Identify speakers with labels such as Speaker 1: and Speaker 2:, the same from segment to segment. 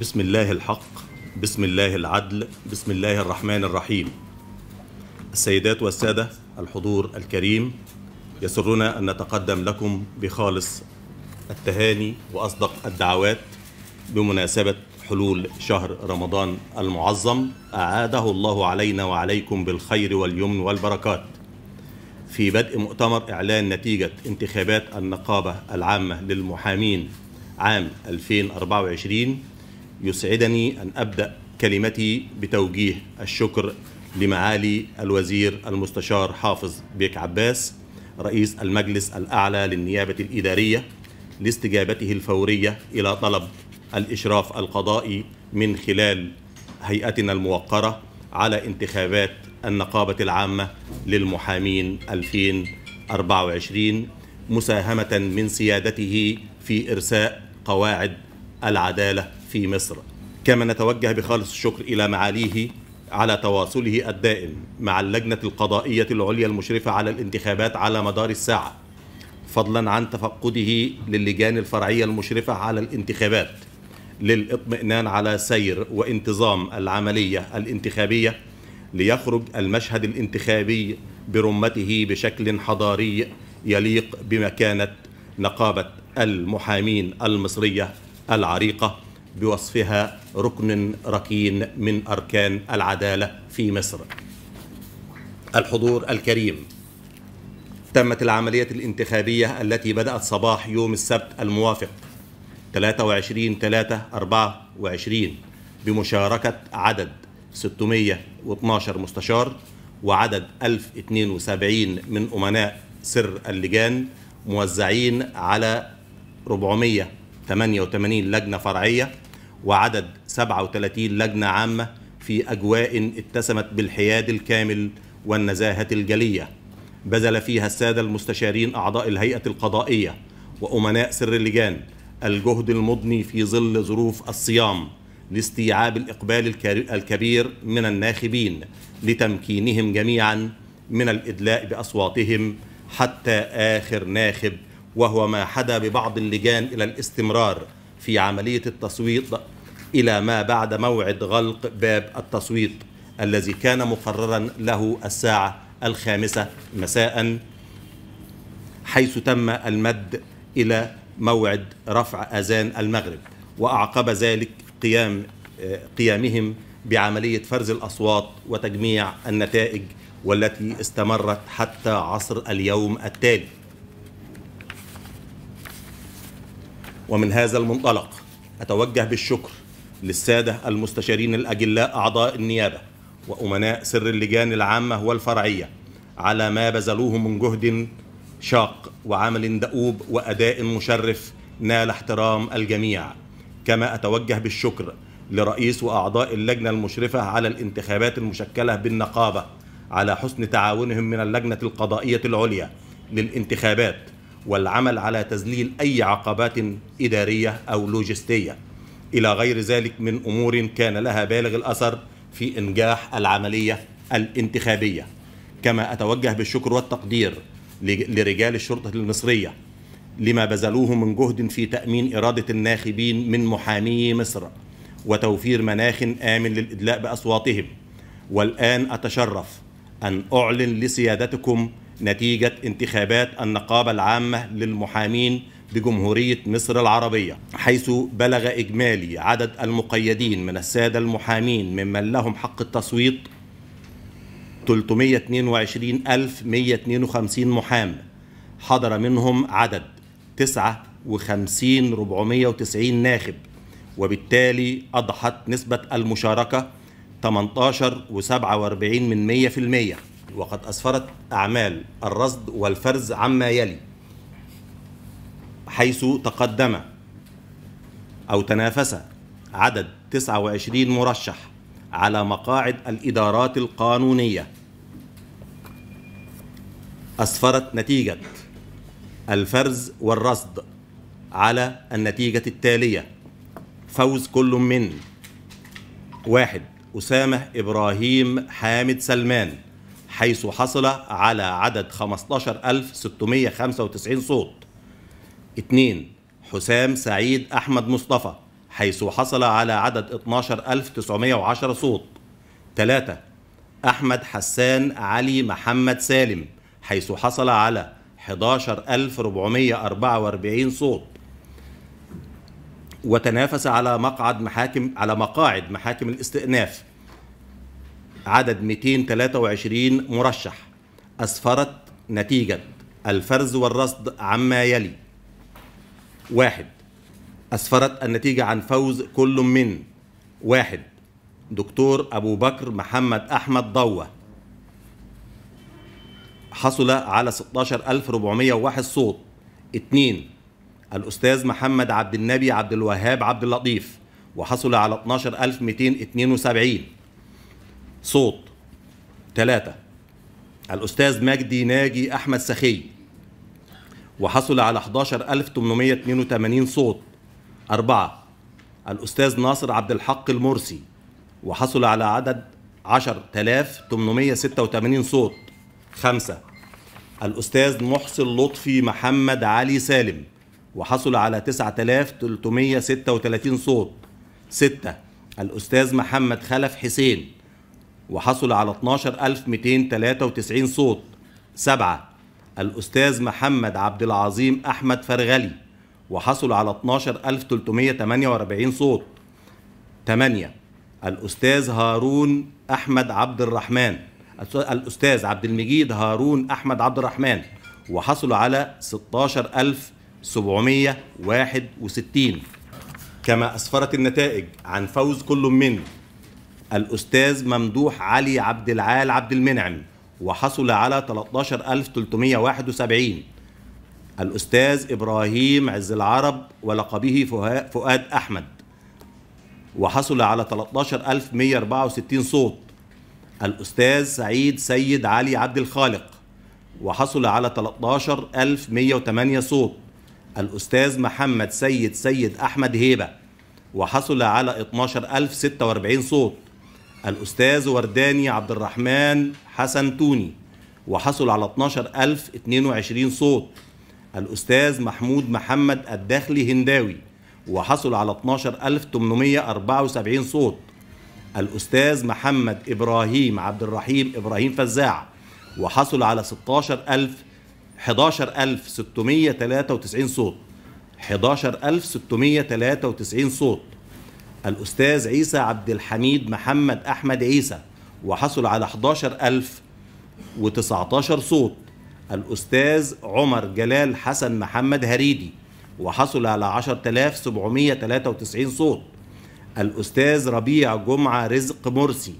Speaker 1: بسم الله الحق بسم الله العدل بسم الله الرحمن الرحيم السيدات والسادة الحضور الكريم يسرنا أن نتقدم لكم بخالص التهاني وأصدق الدعوات بمناسبة حلول شهر رمضان المعظم أعاده الله علينا وعليكم بالخير واليمن والبركات في بدء مؤتمر إعلان نتيجة انتخابات النقابة العامة للمحامين عام 2024 يسعدني أن أبدأ كلمتي بتوجيه الشكر لمعالي الوزير المستشار حافظ بيك عباس رئيس المجلس الأعلى للنيابة الإدارية لاستجابته الفورية إلى طلب الإشراف القضائي من خلال هيئتنا الموقرة على انتخابات النقابة العامة للمحامين 2024 مساهمة من سيادته في إرساء قواعد العدالة في مصر كما نتوجه بخالص الشكر إلى معاليه على تواصله الدائم مع اللجنة القضائية العليا المشرفة على الانتخابات على مدار الساعة فضلا عن تفقده للجان الفرعية المشرفة على الانتخابات للاطمئنان على سير وانتظام العملية الانتخابية ليخرج المشهد الانتخابي برمته بشكل حضاري يليق بمكانة نقابة المحامين المصرية العريقة بوصفها ركن ركين من أركان العدالة في مصر الحضور الكريم تمت العملية الانتخابية التي بدأت صباح يوم السبت الموافق 23 3 24 بمشاركة عدد 612 مستشار وعدد 1072 من أمناء سر اللجان موزعين على 488 لجنة فرعية وعدد 37 لجنة عامة في أجواء اتسمت بالحياد الكامل والنزاهة الجلية بذل فيها السادة المستشارين أعضاء الهيئة القضائية وأمناء سر اللجان الجهد المضني في ظل ظروف الصيام لاستيعاب الإقبال الكبير من الناخبين لتمكينهم جميعا من الإدلاء بأصواتهم حتى آخر ناخب وهو ما حدا ببعض اللجان إلى الاستمرار في عملية التصويت إلى ما بعد موعد غلق باب التصويت الذي كان مقررا له الساعة الخامسة مساء حيث تم المد إلى موعد رفع أذان المغرب وأعقب ذلك قيام قيامهم بعملية فرز الأصوات وتجميع النتائج والتي استمرت حتى عصر اليوم التالي ومن هذا المنطلق أتوجه بالشكر للسادة المستشارين الأجلاء أعضاء النيابة وأمناء سر اللجان العامة والفرعية على ما بذلوه من جهد شاق وعمل دؤوب وأداء مشرف نال احترام الجميع كما أتوجه بالشكر لرئيس وأعضاء اللجنة المشرفة على الانتخابات المشكلة بالنقابة على حسن تعاونهم من اللجنة القضائية العليا للانتخابات والعمل على تذليل أي عقبات إدارية أو لوجستية إلى غير ذلك من أمور كان لها بالغ الأثر في إنجاح العملية الانتخابية كما أتوجه بالشكر والتقدير لرجال الشرطة المصرية لما بذلوه من جهد في تأمين إرادة الناخبين من محامي مصر وتوفير مناخ آمن للإدلاء بأصواتهم والآن أتشرف أن أعلن لسيادتكم نتيجة انتخابات النقابة العامة للمحامين بجمهورية مصر العربية حيث بلغ إجمالي عدد المقيدين من السادة المحامين ممن لهم حق التصويت 322152 محام حضر منهم عدد 59490 ناخب وبالتالي أضحت نسبة المشاركة 18.47% وقد أسفرت أعمال الرصد والفرز عما يلي حيث تقدم أو تنافس عدد 29 مرشح على مقاعد الإدارات القانونية أسفرت نتيجة الفرز والرصد على النتيجة التالية فوز كل من واحد أسامة إبراهيم حامد سلمان حيث حصل على عدد 15695 صوت 2 حسام سعيد أحمد مصطفى حيث حصل على عدد 12910 صوت 3 أحمد حسان علي محمد سالم حيث حصل على 11444 صوت وتنافس على مقعد محاكم على مقاعد محاكم الاستئناف عدد 223 مرشح أسفرت نتيجة الفرز والرصد عما يلي واحد أسفرت النتيجة عن فوز كل من واحد دكتور أبو بكر محمد أحمد ضوة حصل على 16401 صوت اثنين الأستاذ محمد عبد النبي عبد الوهاب عبد اللطيف وحصل على 12272 صوت ثلاثة الأستاذ مجدي ناجي أحمد سخي وحصل على 11882 صوت أربعة الأستاذ ناصر عبد الحق المرسي وحصل على عدد 10886 صوت خمسة الأستاذ محسن لطفي محمد علي سالم وحصل على 9336 صوت ستة الأستاذ محمد خلف حسين وحصل على 12293 صوت سبعة الأستاذ محمد عبد العظيم أحمد فرغلي وحصل على 12348 صوت 8 الأستاذ هارون أحمد عبد الرحمن الأستاذ عبد المجيد هارون أحمد عبد الرحمن وحصل على 16761 كما أسفرت النتائج عن فوز كل من الأستاذ ممدوح علي عبد العال عبد المنعم وحصل على 13371 الأستاذ إبراهيم عز العرب ولقبه فؤاد أحمد وحصل على 13164 صوت الأستاذ سعيد سيد علي عبد الخالق وحصل على 13108 صوت الأستاذ محمد سيد سيد أحمد هيبة وحصل على 12046 صوت الأستاذ ورداني عبد الرحمن حسن توني وحصل على 12022 صوت الأستاذ محمود محمد الداخلي هنداوي وحصل على 12874 صوت الأستاذ محمد إبراهيم عبد الرحيم إبراهيم فزاع وحصل على 16000 11693 صوت 11693 صوت الأستاذ عيسى عبد الحميد محمد أحمد عيسى وحصل على 11019 صوت الأستاذ عمر جلال حسن محمد هريدي وحصل على 10793 صوت الأستاذ ربيع جمعة رزق مرسي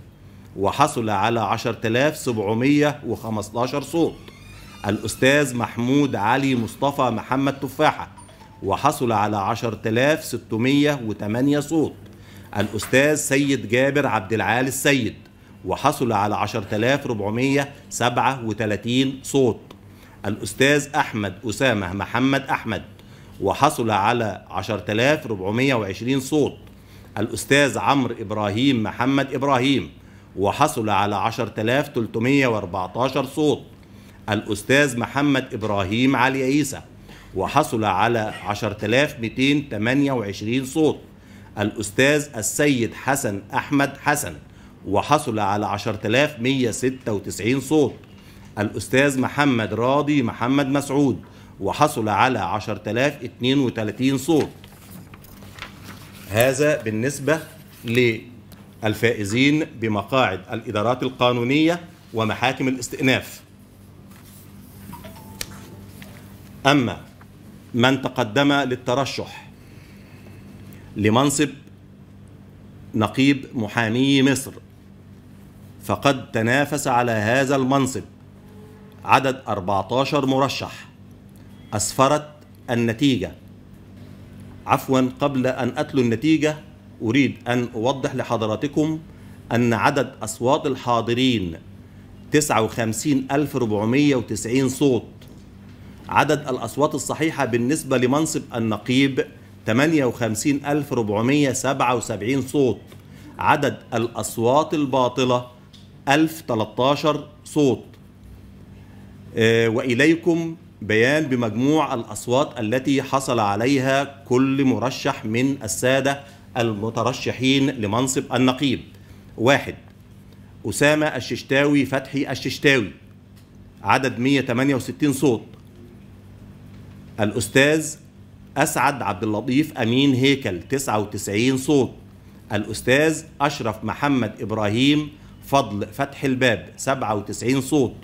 Speaker 1: وحصل على 10715 صوت الأستاذ محمود علي مصطفى محمد تفاحة وحصل على 10608 صوت الأستاذ سيد جابر عبد العال السيد وحصل على 10437 صوت الأستاذ أحمد أسامة محمد أحمد وحصل على 10420 صوت الأستاذ عمرو إبراهيم محمد إبراهيم وحصل على 10314 صوت الأستاذ محمد إبراهيم علي عيسى وحصل على 10228 صوت الأستاذ السيد حسن أحمد حسن وحصل على 10196 صوت الأستاذ محمد راضي محمد مسعود وحصل على 10032 صوت هذا بالنسبة للفائزين بمقاعد الإدارات القانونية ومحاكم الاستئناف أما من تقدم للترشح لمنصب نقيب محامي مصر فقد تنافس على هذا المنصب عدد 14 مرشح أسفرت النتيجة عفوا قبل أن أتلو النتيجة أريد أن أوضح لحضراتكم أن عدد أصوات الحاضرين 59490 صوت عدد الأصوات الصحيحة بالنسبة لمنصب النقيب 58477 صوت عدد الأصوات الباطلة 1013 صوت آه، وإليكم بيان بمجموع الأصوات التي حصل عليها كل مرشح من السادة المترشحين لمنصب النقيب واحد أسامة الششتاوي فتحي الششتاوي عدد 168 صوت الأستاذ أسعد عبد اللطيف أمين هيكل 99 صوت الأستاذ أشرف محمد إبراهيم فضل فتح الباب 97 صوت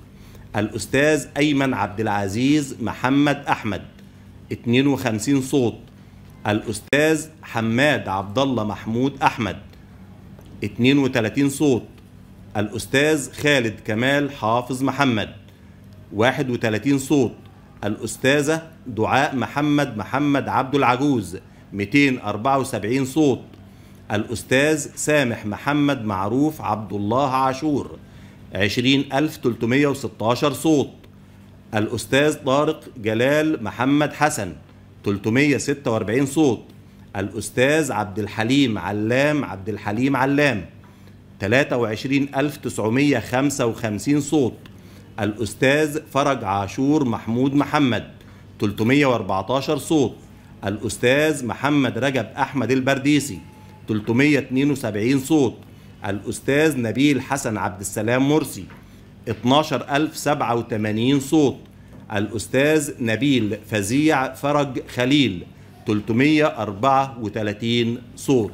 Speaker 1: الأستاذ أيمن عبد العزيز محمد أحمد 52 صوت الأستاذ حماد عبد الله محمود أحمد 32 صوت الأستاذ خالد كمال حافظ محمد 31 صوت الأستاذة دعاء محمد محمد عبد العجوز 274 صوت الأستاذ سامح محمد معروف عبد الله عاشور 20316 صوت الأستاذ طارق جلال محمد حسن 346 صوت الأستاذ عبد الحليم علام عبد الحليم علام 23955 صوت الأستاذ فرج عاشور محمود محمد 314 صوت الأستاذ محمد رجب أحمد البرديسي 372 صوت الأستاذ نبيل حسن عبد السلام مرسي 12087 صوت الأستاذ نبيل فزيع فرج خليل 334 صوت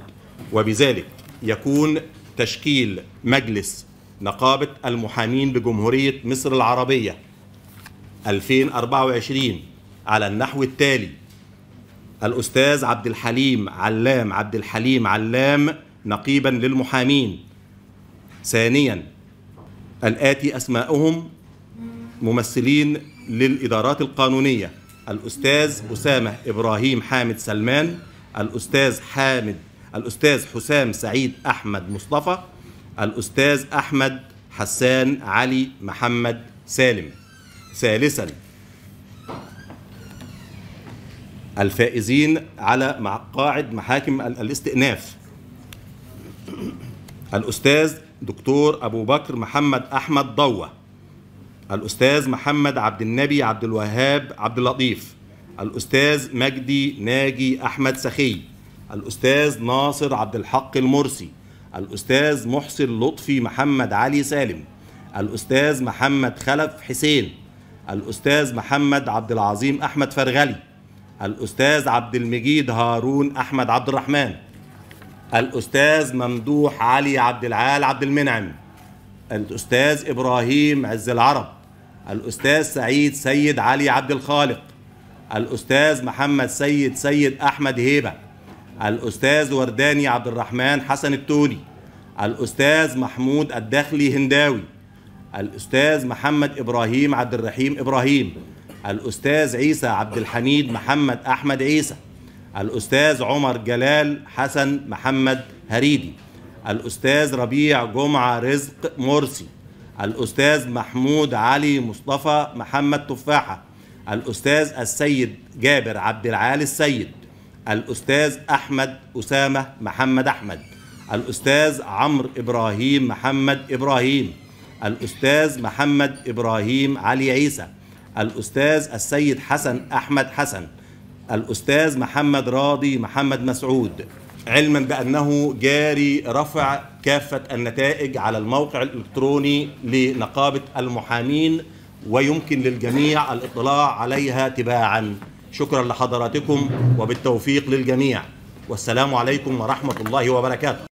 Speaker 1: وبذلك يكون تشكيل مجلس نقابة المحامين بجمهورية مصر العربية 2024 على النحو التالي الأستاذ عبد الحليم علام عبد الحليم علام نقيبا للمحامين ثانيا الآتي أسماؤهم ممثلين للإدارات القانونية الأستاذ أسامة إبراهيم حامد سلمان الأستاذ حامد الأستاذ حسام سعيد أحمد مصطفى الأستاذ أحمد حسان علي محمد سالم ثالثا الفائزين على قاعد محاكم الاستئناف الأستاذ دكتور أبو بكر محمد أحمد ضوة الأستاذ محمد عبد النبي عبد الوهاب عبد اللطيف الأستاذ مجدي ناجي أحمد سخي الأستاذ ناصر عبد الحق المرسي الأستاذ محسن لطفي محمد علي سالم الأستاذ محمد خلف حسين الأستاذ محمد عبد العظيم أحمد فرغلي الأستاذ عبد المجيد هارون أحمد عبد الرحمن الأستاذ ممدوح علي عبد العال عبد المنعم الأستاذ إبراهيم عز العرب الأستاذ سعيد سيد علي عبد الخالق الأستاذ محمد سيد سيد أحمد هيبة الأستاذ ورداني عبد الرحمن حسن التوني الأستاذ محمود الداخلي هنداوي الأستاذ محمد إبراهيم عبد الرحيم إبراهيم الأستاذ عيسى عبد الحميد محمد أحمد عيسى الأستاذ عمر جلال حسن محمد هريدي الأستاذ ربيع جمعة رزق مرسي الأستاذ محمود علي مصطفى محمد تفاحة الأستاذ السيد جابر عبد العال السيد الأستاذ أحمد أسامة محمد أحمد الأستاذ عمرو إبراهيم محمد إبراهيم الأستاذ محمد إبراهيم علي عيسى الأستاذ السيد حسن أحمد حسن الأستاذ محمد راضي محمد مسعود علما بأنه جاري رفع كافة النتائج على الموقع الإلكتروني لنقابة المحامين ويمكن للجميع الاطلاع عليها تباعا شكرا لحضراتكم وبالتوفيق للجميع والسلام عليكم ورحمة الله وبركاته